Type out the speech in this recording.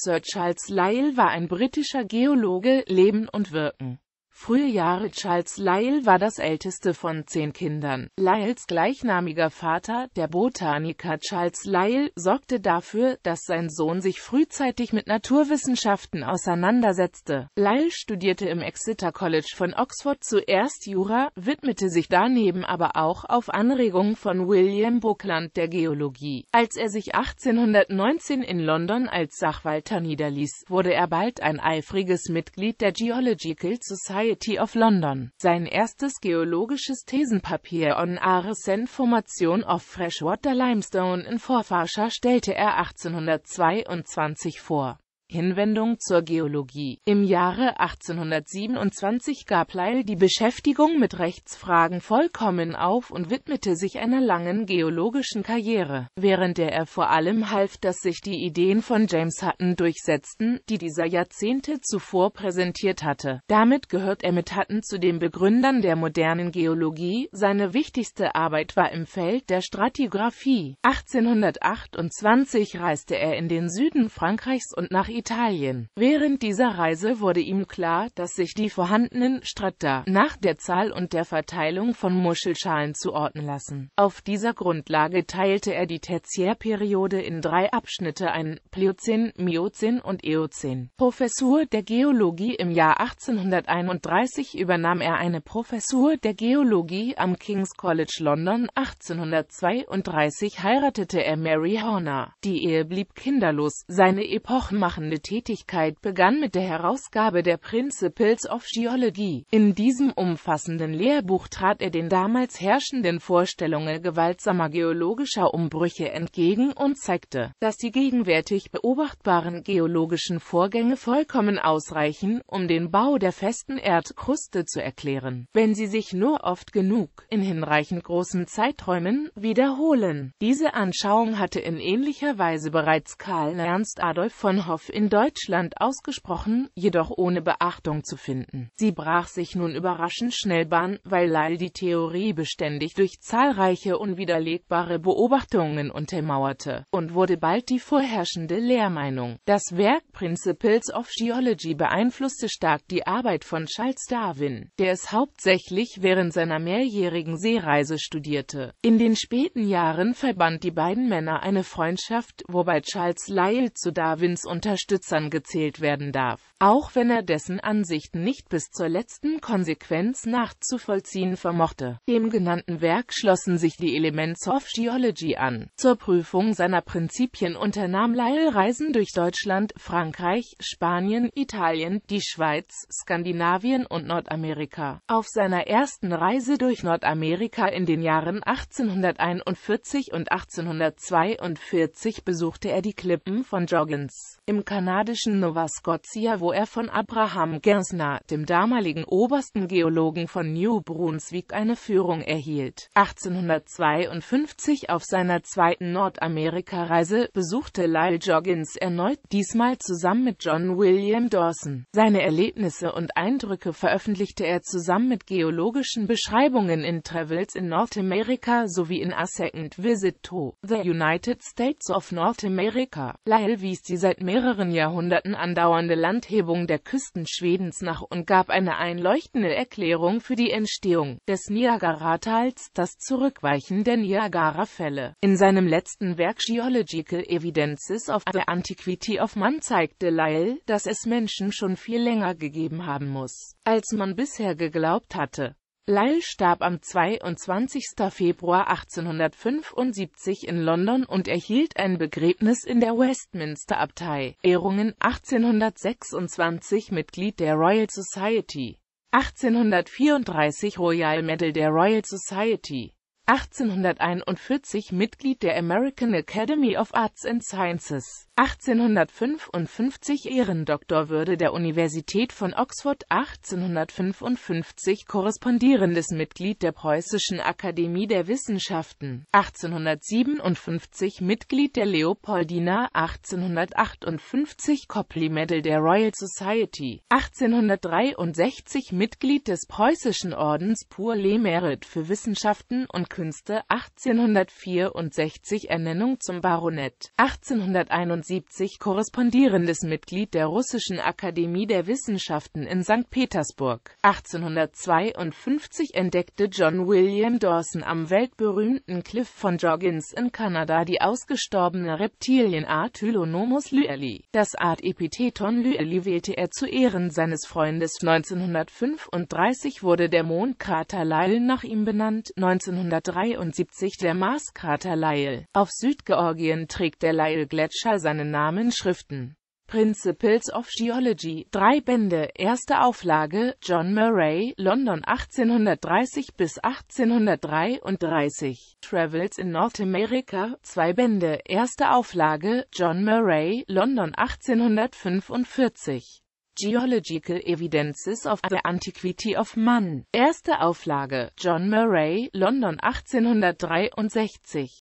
Sir Charles Lyell war ein britischer Geologe, Leben und Wirken Frühe Jahre Charles Lyell war das älteste von zehn Kindern. Lyells gleichnamiger Vater, der Botaniker Charles Lyell, sorgte dafür, dass sein Sohn sich frühzeitig mit Naturwissenschaften auseinandersetzte. Lyell studierte im Exeter College von Oxford zuerst Jura, widmete sich daneben aber auch auf Anregung von William Buckland der Geologie. Als er sich 1819 in London als Sachwalter niederließ, wurde er bald ein eifriges Mitglied der Geological Society Society of London. Sein erstes geologisches Thesenpapier on Arisen Formation of Freshwater Limestone in Vorfarscher stellte er 1822 vor Hinwendung zur Geologie Im Jahre 1827 gab Lyell die Beschäftigung mit Rechtsfragen vollkommen auf und widmete sich einer langen geologischen Karriere, während der er vor allem half, dass sich die Ideen von James Hutton durchsetzten, die dieser Jahrzehnte zuvor präsentiert hatte. Damit gehört er mit Hutton zu den Begründern der modernen Geologie, seine wichtigste Arbeit war im Feld der Stratigraphie. 1828 reiste er in den Süden Frankreichs und nach Italien. Während dieser Reise wurde ihm klar, dass sich die vorhandenen Strata nach der Zahl und der Verteilung von Muschelschalen zuordnen lassen. Auf dieser Grundlage teilte er die Tertiärperiode in drei Abschnitte ein, Pliozän, Miozän und Eozän. Professur der Geologie Im Jahr 1831 übernahm er eine Professur der Geologie am King's College London. 1832 heiratete er Mary Horner. Die Ehe blieb kinderlos. Seine Epochen machen forschende Tätigkeit begann mit der Herausgabe der Principles of Geology. In diesem umfassenden Lehrbuch trat er den damals herrschenden Vorstellungen gewaltsamer geologischer Umbrüche entgegen und zeigte, dass die gegenwärtig beobachtbaren geologischen Vorgänge vollkommen ausreichen, um den Bau der festen Erdkruste zu erklären, wenn sie sich nur oft genug, in hinreichend großen Zeiträumen, wiederholen. Diese Anschauung hatte in ähnlicher Weise bereits Karl Ernst Adolf von Hoff in Deutschland ausgesprochen, jedoch ohne Beachtung zu finden. Sie brach sich nun überraschend schnell Bahn, weil Lyell die Theorie beständig durch zahlreiche unwiderlegbare Beobachtungen untermauerte und wurde bald die vorherrschende Lehrmeinung. Das Werk Principles of Geology beeinflusste stark die Arbeit von Charles Darwin, der es hauptsächlich während seiner mehrjährigen Seereise studierte. In den späten Jahren verband die beiden Männer eine Freundschaft, wobei Charles Lyell zu Darwins Unterstützung Unterstützern gezählt werden darf, auch wenn er dessen Ansichten nicht bis zur letzten Konsequenz nachzuvollziehen vermochte. Dem genannten Werk schlossen sich die Elements of Geology an. Zur Prüfung seiner Prinzipien unternahm Lyle Reisen durch Deutschland, Frankreich, Spanien, Italien, die Schweiz, Skandinavien und Nordamerika. Auf seiner ersten Reise durch Nordamerika in den Jahren 1841 und 1842 besuchte er die Klippen von Joggins. Im kanadischen Nova Scotia, wo er von Abraham Gersner, dem damaligen obersten Geologen von New Brunswick, eine Führung erhielt. 1852 auf seiner zweiten Nordamerikareise besuchte Lyle Joggins erneut, diesmal zusammen mit John William Dawson. Seine Erlebnisse und Eindrücke veröffentlichte er zusammen mit geologischen Beschreibungen in Travels in Nordamerika sowie in A Second Visit to the United States of North America. Lyle wies die seit mehreren mehreren Jahrhunderten andauernde Landhebung der Küsten Schwedens nach und gab eine einleuchtende Erklärung für die Entstehung des Niagara-Tals, das Zurückweichen der Niagara-Fälle. In seinem letzten Werk Geological Evidences of the Antiquity of Man zeigte Lyle, dass es Menschen schon viel länger gegeben haben muss, als man bisher geglaubt hatte Lyell starb am 22. Februar 1875 in London und erhielt ein Begräbnis in der Westminster Abtei. Ehrungen 1826 Mitglied der Royal Society 1834 Royal Medal der Royal Society 1841 Mitglied der American Academy of Arts and Sciences, 1855 Ehrendoktorwürde der Universität von Oxford, 1855 korrespondierendes Mitglied der Preußischen Akademie der Wissenschaften, 1857 Mitglied der Leopoldina, 1858 Copley-Medal der Royal Society, 1863 Mitglied des Preußischen Ordens Pur Le Merit für Wissenschaften und Künste, 1864 Ernennung zum Baronet, 1871 korrespondierendes Mitglied der Russischen Akademie der Wissenschaften in St. Petersburg, 1852 entdeckte John William Dawson am weltberühmten Cliff von Joggins in Kanada die ausgestorbene Reptilienart Hylonomus lyelli. Das Artepitheton lyelli wählte er zu Ehren seines Freundes 1935 wurde der Mondkrater Lyell nach ihm benannt, 1900 73 der Marskrater Lyell. Auf Südgeorgien trägt der Lyell-Gletscher seinen Namen Schriften. Principles of Geology, drei Bände, erste Auflage, John Murray, London 1830 bis 1833, Travels in North America, zwei Bände, erste Auflage, John Murray, London 1845. Geological Evidences of the Antiquity of Man. Erste Auflage, John Murray, London 1863